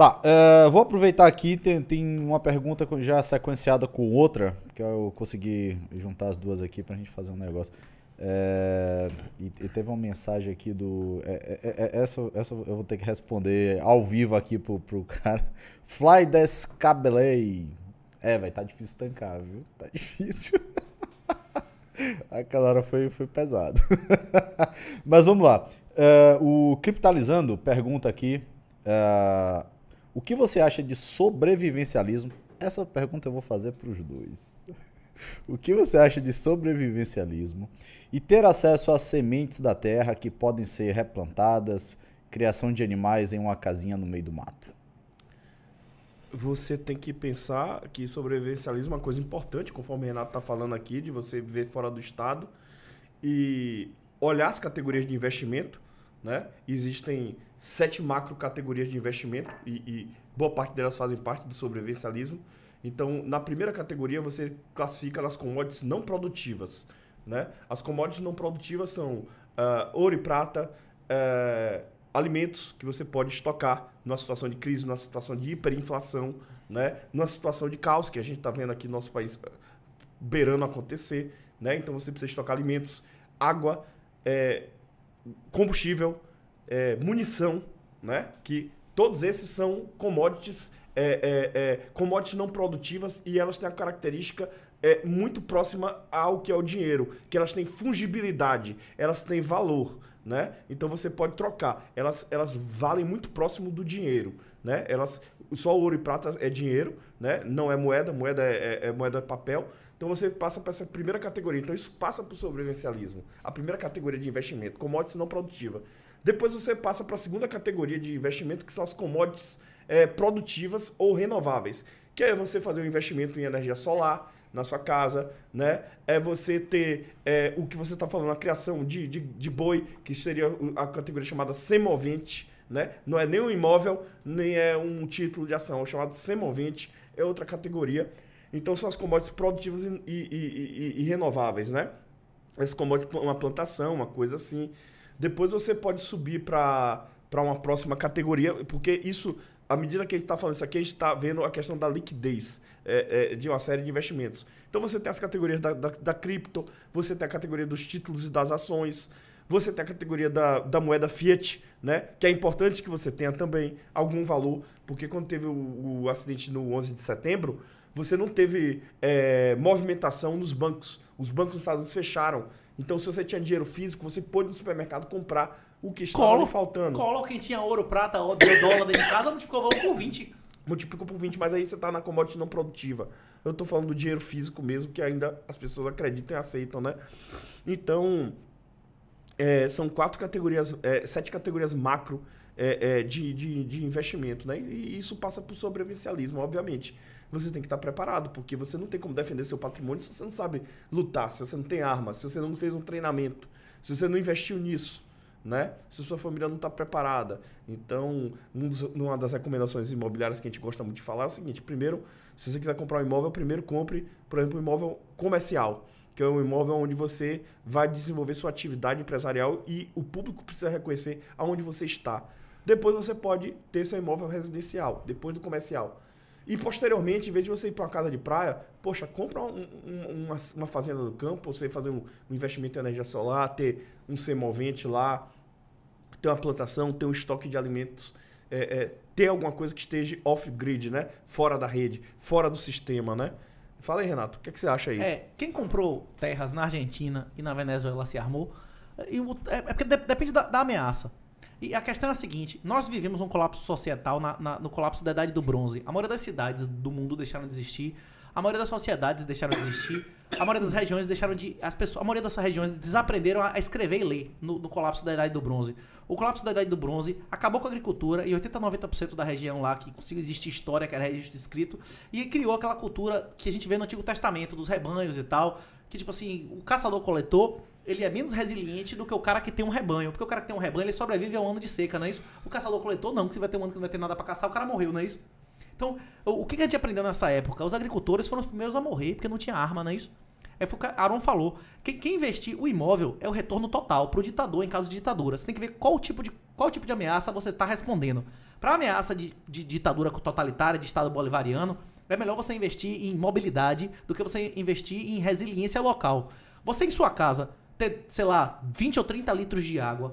Tá, uh, vou aproveitar aqui, tem, tem, uma pergunta já sequenciada com outra, que eu consegui juntar as duas aqui pra gente fazer um negócio. É, e, e, teve uma mensagem aqui do. É é, é, é, essa, essa eu vou ter que responder ao vivo aqui pro, pro cara. Fly descabelei. É, vai tá difícil tancar, viu? Tá difícil. Aquela hora foi, foi pesado. Mas vamos lá. Uh, o Criptalizando pergunta aqui. Uh, o que você acha de sobrevivencialismo? Essa pergunta eu vou fazer para os dois. O que você acha de sobrevivencialismo e ter acesso às sementes da terra que podem ser replantadas, criação de animais em uma casinha no meio do mato? Você tem que pensar que sobrevivencialismo é uma coisa importante, conforme o Renato está falando aqui, de você ver fora do Estado e olhar as categorias de investimento né? Existem sete macro categorias de investimento e, e boa parte delas fazem parte do sobrevivencialismo. Então, na primeira categoria, você classifica as commodities não produtivas. Né? As commodities não produtivas são uh, ouro e prata, uh, alimentos que você pode estocar numa situação de crise, numa situação de hiperinflação, né? numa situação de caos que a gente está vendo aqui no nosso país ah, beirando acontecer. Né? Então, você precisa estocar alimentos, água, eh, combustível, é, munição, né? que todos esses são commodities, é, é, é, commodities não produtivas e elas têm a característica é, muito próxima ao que é o dinheiro, que elas têm fungibilidade, elas têm valor, né? Então você pode trocar, elas, elas valem muito próximo do dinheiro, né? Elas, só ouro e prata é dinheiro, né? Não é moeda, moeda é, é, é moeda papel, então você passa para essa primeira categoria. Então isso passa para o sobrevivencialismo, a primeira categoria de investimento, commodities não produtiva. Depois você passa para a segunda categoria de investimento, que são as commodities é, produtivas ou renováveis, que é você fazer um investimento em energia solar na sua casa, né? É você ter é, o que você está falando, a criação de, de, de boi, que seria a categoria chamada semovente, né? Não é nem um imóvel, nem é um título de ação, é chamado semovente, é outra categoria então são as commodities produtivas e, e, e, e renováveis, né? Essa commodity, uma plantação, uma coisa assim. Depois você pode subir para uma próxima categoria, porque isso, à medida que a gente está falando isso aqui, a gente está vendo a questão da liquidez é, é, de uma série de investimentos. Então você tem as categorias da, da, da cripto, você tem a categoria dos títulos e das ações, você tem a categoria da, da moeda Fiat, né? que é importante que você tenha também algum valor, porque quando teve o, o acidente no 11 de setembro, você não teve é, movimentação nos bancos. Os bancos nos Estados Unidos fecharam. Então, se você tinha dinheiro físico, você pôde no supermercado comprar o que estava colo, faltando. Colo quem tinha ouro, prata, dólar dentro de casa, multiplicou o valor por 20. Multiplicou por 20, mas aí você está na commodity não produtiva. Eu estou falando do dinheiro físico mesmo, que ainda as pessoas acreditam e aceitam, né? Então, é, são quatro categorias, é, sete categorias macro é, é de, de, de, investimento, né? E isso passa por sobrevivencialismo, obviamente você tem que estar preparado, porque você não tem como defender seu patrimônio se você não sabe lutar, se você não tem arma, se você não fez um treinamento, se você não investiu nisso. Né? Se sua família não está preparada. Então, um dos, uma das recomendações imobiliárias que a gente gosta muito de falar é o seguinte: primeiro, se você quiser comprar um imóvel, primeiro compre, por exemplo, um imóvel comercial, que é um imóvel onde você vai desenvolver sua atividade empresarial e o público precisa reconhecer aonde você está. Depois você pode ter seu imóvel residencial, depois do comercial. E posteriormente, em vez de você ir para uma casa de praia, poxa, compra um, um, uma, uma, fazenda no campo, você fazer um, um, investimento em energia solar, ter um semovente lá, ter uma plantação, ter um estoque de alimentos, é, é, ter alguma coisa que esteja off-grid, né? Fora da rede, fora do sistema, né? Fala aí, Renato, o que, é que você acha aí? É, quem comprou terras na Argentina e na Venezuela se armou, é, é porque depende da, da ameaça. E a questão é a seguinte: nós vivemos um colapso societal na, na, no colapso da Idade do Bronze. A maioria das cidades do mundo deixaram de existir, a maioria das sociedades deixaram de existir, a maioria das regiões deixaram de. As pessoas, a maioria das regiões desaprenderam a, a escrever e ler no, no, colapso da Idade do Bronze. O colapso da Idade do Bronze acabou com a agricultura e 80, 90% da região lá que conseguiu existir história, que era registro escrito, e criou aquela cultura que a gente vê no Antigo Testamento, dos rebanhos e tal, que tipo assim, o caçador-coletor ele é menos resiliente do que o cara que tem um rebanho. Porque o cara que tem um rebanho, ele sobrevive ao ano de seca, não é isso? O caçador-coletor, não, que vai ter um ano que não vai ter nada para caçar, o cara morreu, não é isso? Então, o que a gente aprendeu nessa época? Os agricultores foram os primeiros a morrer porque não tinha arma, não é isso? É o que o Aaron falou. Que, quem investir o imóvel é o retorno total para o ditador em caso de ditadura. Você tem que ver qual tipo de, qual tipo de ameaça você está respondendo. Para ameaça de, de, ditadura totalitária, de Estado bolivariano, é melhor você investir em mobilidade do que você investir em resiliência local. Você em sua casa, ter, sei lá, 20 ou 30 litros de água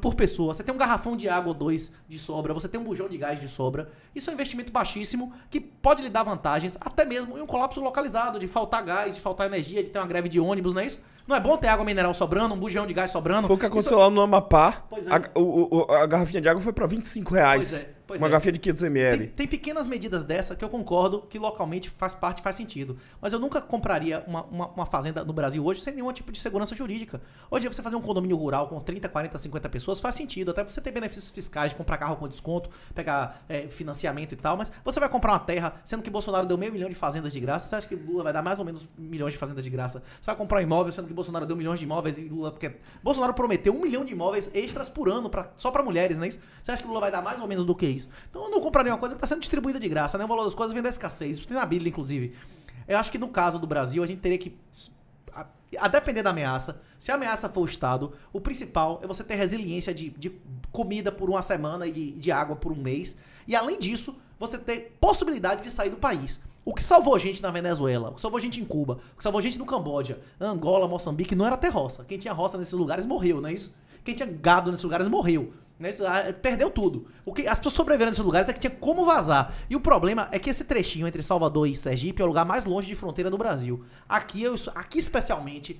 por pessoa. Você tem um garrafão de água ou dois de sobra, você tem um bujão de gás de sobra. Isso é um investimento baixíssimo que pode lhe dar vantagens, até mesmo em um colapso localizado, de faltar gás, de faltar energia, de ter uma greve de ônibus, não é isso? Não é bom ter água mineral sobrando, um bujão de gás sobrando? Foi o que aconteceu isso... lá no Amapá. Pois é. a, o, o, a garrafinha de água foi para 25 reais. Pois é. Pois uma é. garrafinha de 500ml. Tem, tem, pequenas medidas dessa que eu concordo que localmente faz parte, faz sentido. Mas eu nunca compraria uma, uma, uma fazenda no Brasil hoje sem nenhum tipo de segurança jurídica. Hoje você fazer um condomínio rural com 30, 40, 50 pessoas faz sentido. Até você ter benefícios fiscais de comprar carro com desconto, pegar é, financiamento e tal. Mas você vai comprar uma terra, sendo que Bolsonaro deu meio milhão de fazendas de graça. Você acha que Lula vai dar mais ou menos milhões de fazendas de graça? Você vai comprar um imóvel, sendo que Bolsonaro deu milhões de imóveis e Lula... Bolsonaro prometeu um milhão de imóveis extras por ano pra, só para mulheres, não é isso? Você acha que Lula vai dar mais ou menos do que isso. Então eu não compraria uma coisa que está sendo distribuída de graça, né? O valor das coisas vem da escassez. Isso tem na Bíblia, inclusive. Eu acho que no caso do Brasil, a gente teria que. A, a depender da ameaça, se a ameaça for o Estado, o principal é você ter resiliência de, de comida por uma semana e de, de água por um mês. E além disso, você ter possibilidade de sair do país. O que salvou gente na Venezuela, o que salvou gente em Cuba, o que salvou gente no Camboja, Angola, Moçambique, não era ter roça. Quem tinha roça nesses lugares morreu, não é isso? Quem tinha gado nesses lugares morreu. Né, ah, perdeu tudo. O que, as pessoas sobreviveram nesses lugares é que tinha como vazar. E o problema é que esse trechinho entre Salvador e Sergipe é o lugar mais longe de fronteira do Brasil. Aqui, eu, aqui especialmente,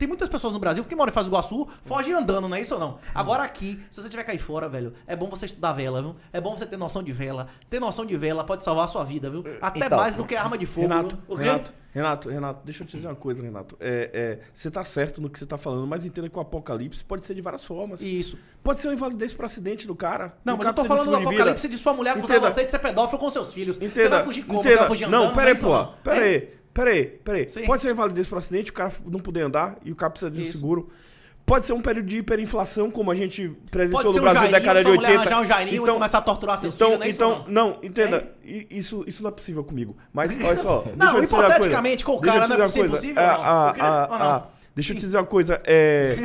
tem muitas pessoas no Brasil que moram em Faz do Iguaçu, fogem andando, não é isso ou não? Agora aqui, se você tiver cair fora, velho, é bom você estudar vela, viu? É bom você ter noção de vela. Ter noção de vela pode salvar a sua vida, viu? Eh, Até então, mais do que arma de fogo. Renato, Renato, Renato, Renato, deixa eu te dizer uma coisa, Renato. É, é, você está certo no que você está falando, mas entenda que o apocalipse pode ser de várias formas. Isso. Pode ser uma invalidez para acidente do cara. Não, mas eu tô falando do tipo apocalipse de, de sua mulher acusar você de ser pedófilo com seus filhos. Entenda. Você vai fugir como? Entenda. Você vai fugir andando, Não, pera é aí, pô. Pera aí. É Peraí, peraí. Sim. Pode ser uma invalidez por acidente, o cara não poder andar e o cara precisa de um seguro. Pode ser um período de hiperinflação, como a gente presenciou no Brasil um na década de 80. Um jairinho então, e começar a torturar seus então, filhos, não é então, isso, não. não entenda, é? isso, isso não é possível comigo. Mas olha só, deixa não, eu te hipoteticamente, com o cara não é possível, possível é, ah, ah, Ah, não? deixa eu te dizer uma coisa. É,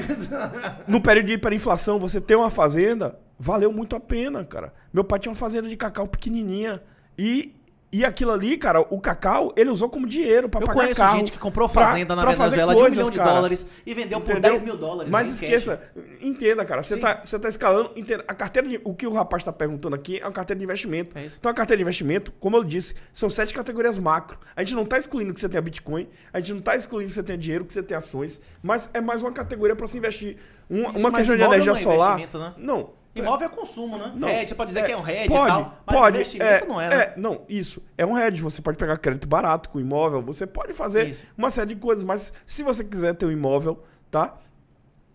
no período de hiperinflação, você ter uma fazenda valeu muito a pena, cara. Meu pai tinha uma fazenda de cacau pequenininha e e aquilo ali, cara, o cacau, ele usou como dinheiro pra Eu conheço gente que comprou fazenda pra, na Venezuela de um milhão cara. de dólares e vendeu Entendeu? por 10 mil dólares. Mas esqueça, cash. entenda, cara, você tá, você tá escalando, entenda, a carteira de, o que o rapaz está perguntando aqui é uma carteira de investimento. É então a carteira de investimento, como eu disse, são sete categorias macro. A gente não tá excluindo que você tenha Bitcoin, a gente não tá excluindo que você tenha dinheiro, que você tenha ações, mas é mais uma categoria para se investir. Um, uma questão de energia solar. Né? Não, Imóvel é consumo, né? Não, hedge, você pode dizer é, que é um hedge pode, e tal, mas pode, investimento é, não é, né? é, Não, isso. É um hedge, você pode pegar crédito barato com imóvel, você pode fazer isso. uma série de coisas, mas se você quiser ter um imóvel, tá?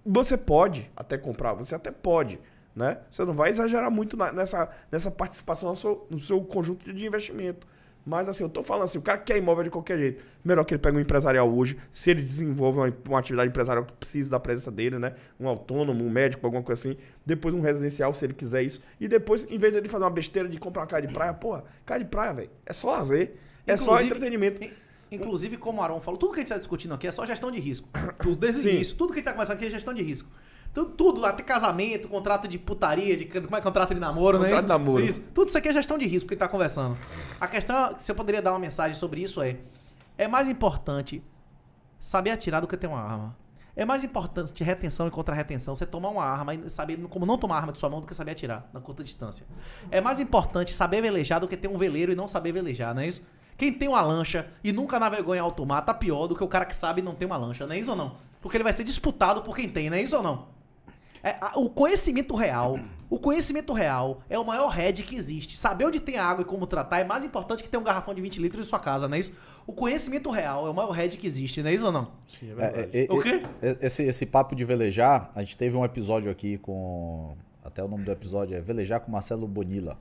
Você pode até comprar, você até pode, né? Você não vai exagerar muito na, nessa, nessa participação no seu, no seu conjunto de investimento. Mas assim, eu tô falando assim, o cara quer imóvel de qualquer jeito. Melhor que ele pegue um empresarial hoje, se ele desenvolve uma, uma atividade empresarial que precisa da presença dele, né? Um autônomo, um médico, alguma coisa assim. Depois um residencial, se ele quiser isso. E depois, em vez de ele fazer uma besteira de comprar uma casa de praia, porra, casa de praia, velho, é só lazer, é só entretenimento. Inclusive, como o Aron falou, tudo que a gente está discutindo aqui é só gestão de risco. Tudo desde o início, tudo que a gente está começando aqui é gestão de risco tudo, até casamento, contrato de putaria, de como é, é contrato de namoro, contrato né? Contrato de namoro. Isso. Tudo isso aqui é gestão de risco que tá conversando. A questão, se eu poderia dar uma mensagem sobre isso é: é mais importante saber atirar do que ter uma arma. É mais importante retenção e contra-retenção, você tomar uma arma e saber como não tomar arma de sua mão do que saber atirar na curta distância. É mais importante saber velejar do que ter um veleiro e não saber velejar, não é isso? Quem tem uma lancha e nunca navegou em alto mar tá pior do que o cara que sabe e não tem uma lancha, não é isso ou não? Porque ele vai ser disputado por quem tem, não é isso ou não? É, a, o conhecimento real, o conhecimento real é o maior head que existe. Saber onde tem água e como tratar é mais importante que ter um garrafão de 20 litros em sua casa, não é isso? O conhecimento real é o maior head que existe, não é isso ou não? Sim, é, é, é verdade. É, é, o quê? É, esse, esse papo de velejar, a gente teve um episódio aqui com. Até o nome do episódio é Velejar com Marcelo Bonilla.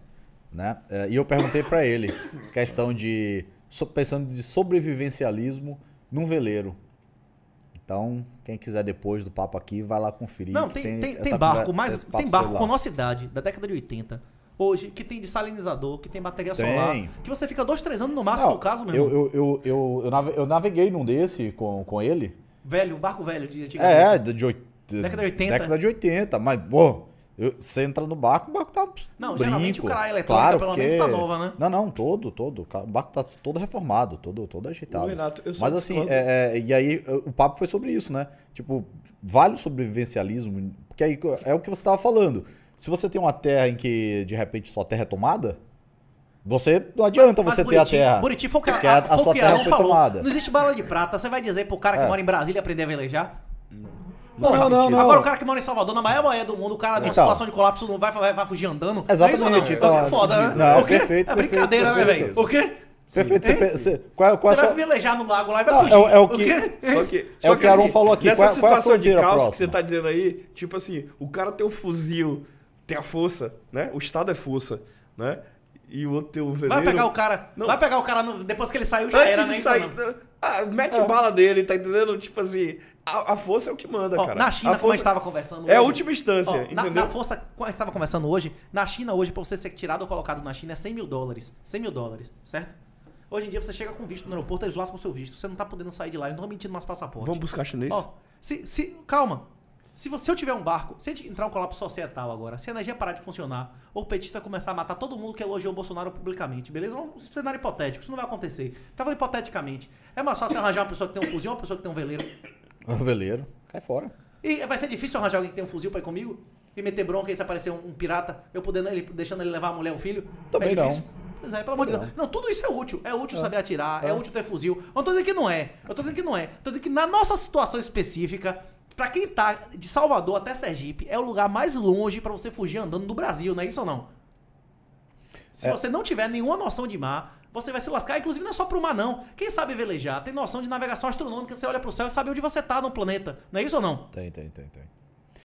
Né? E eu perguntei para ele, questão de. pensando de sobrevivencialismo num veleiro. Então, quem quiser depois do papo aqui, vai lá conferir. Não, tem, tem, tem, barco, mas tem barco com nossa idade, da década de 80, hoje, que tem desalinizador que tem bateria tem. solar, que você fica dois, três anos no máximo, Não, no caso, meu eu, irmão. Eu, eu, eu, eu, naveguei num desse com, com ele. Velho, um barco velho de é, antigamente. É, de, de, de, década de 80. Década de 80, mas, pô, você entra no barco, o barco tá. Não, brinco. geralmente o cara é eletrônica, claro, pelo menos tá nova, né? Não, não, todo, todo. O barco tá todo reformado, todo, todo agitado. Renato, eu Mas assim, é, é, e aí o papo foi sobre isso, né? Tipo, vale o sobrevivencialismo? Porque aí é o que você tava falando. Se você tem uma terra em que de repente sua terra é tomada, você não adianta mas, você mas Buriti, ter a terra. Buriti foi o cara, é a, a, a sua terra foi falou, tomada. Não existe bala de prata. Você vai dizer pro cara que é. mora em Brasília aprender a velejar? Não. Não, não, não, não, Agora o cara que mora em Salvador, na maior maioria do mundo, o cara numa então, situação de colapso não vai, vai, vai fugir andando. É Exatamente. É então, é foda, né? Não, é perfeito, é brincadeira, né, perfeito, né, velho? Por quê? Perfeito. Sim. Você, você, qual, qual você sua... vai velejar no lago lá e vai não, é fugir. É, é, o que, o só que, só é o que Aaron assim, falou aqui. Nessa qual, situação qual é de caos próxima? que você tá dizendo aí, tipo assim, o cara tem o um fuzil, tem a força, né? O Estado é força, né? e o outro tem um veleiro. Vai pegar o cara. Não. Vai pegar o cara no, depois que ele saiu já Antes era, de né? Então sair, então, mete é. bala dele, tá entendendo? Tipo assim, a, a força é o que manda, cara. Na China, a como a gente tava conversando hoje, É a última instância, entendeu? Na, na, força, como a gente tava conversando hoje, na China hoje, pra você ser tirado ou colocado na China é 100 mil dólares. 100 mil dólares, certo? Hoje em dia você chega com visto no aeroporto, eles lascam o seu visto. Você não tá podendo sair de lá, eles não estão mentindo mais passaporte. Vamos buscar chinês? Ó, se, se, calma. Se você tiver um barco, se entrar um colapso societal agora, se a energia parar de funcionar, ou o petista começar a matar todo mundo que elogiou o Bolsonaro publicamente, beleza? Um cenário hipotético, isso não vai acontecer. Tava hipoteticamente. É mais fácil arranjar uma pessoa que tem um fuzil, uma pessoa que tem um veleiro. Um veleiro, cai fora. E vai ser difícil arranjar alguém que tem um fuzil pra ir comigo? E meter bronca e se aparecer um, um pirata, eu podendo ele, deixando ele levar a mulher ou o filho? Também é não. Pois é, pelo amor de Deus. Não, tudo isso é útil. É útil é. saber atirar, é. é útil ter fuzil. Eu não tô dizendo que não é. Eu tô dizendo que não é. Eu tô dizendo que na nossa situação específica, Pra quem tá de Salvador até Sergipe, é o lugar mais longe para você fugir andando do Brasil, não é isso ou não? Se é. você não tiver nenhuma noção de mar, você vai se lascar. Inclusive, não é só pro mar, não. Quem sabe velejar, tem noção de navegação astronômica, você olha pro céu e sabe onde você tá no planeta. Não é isso ou não? Tem, tem, tem, tem.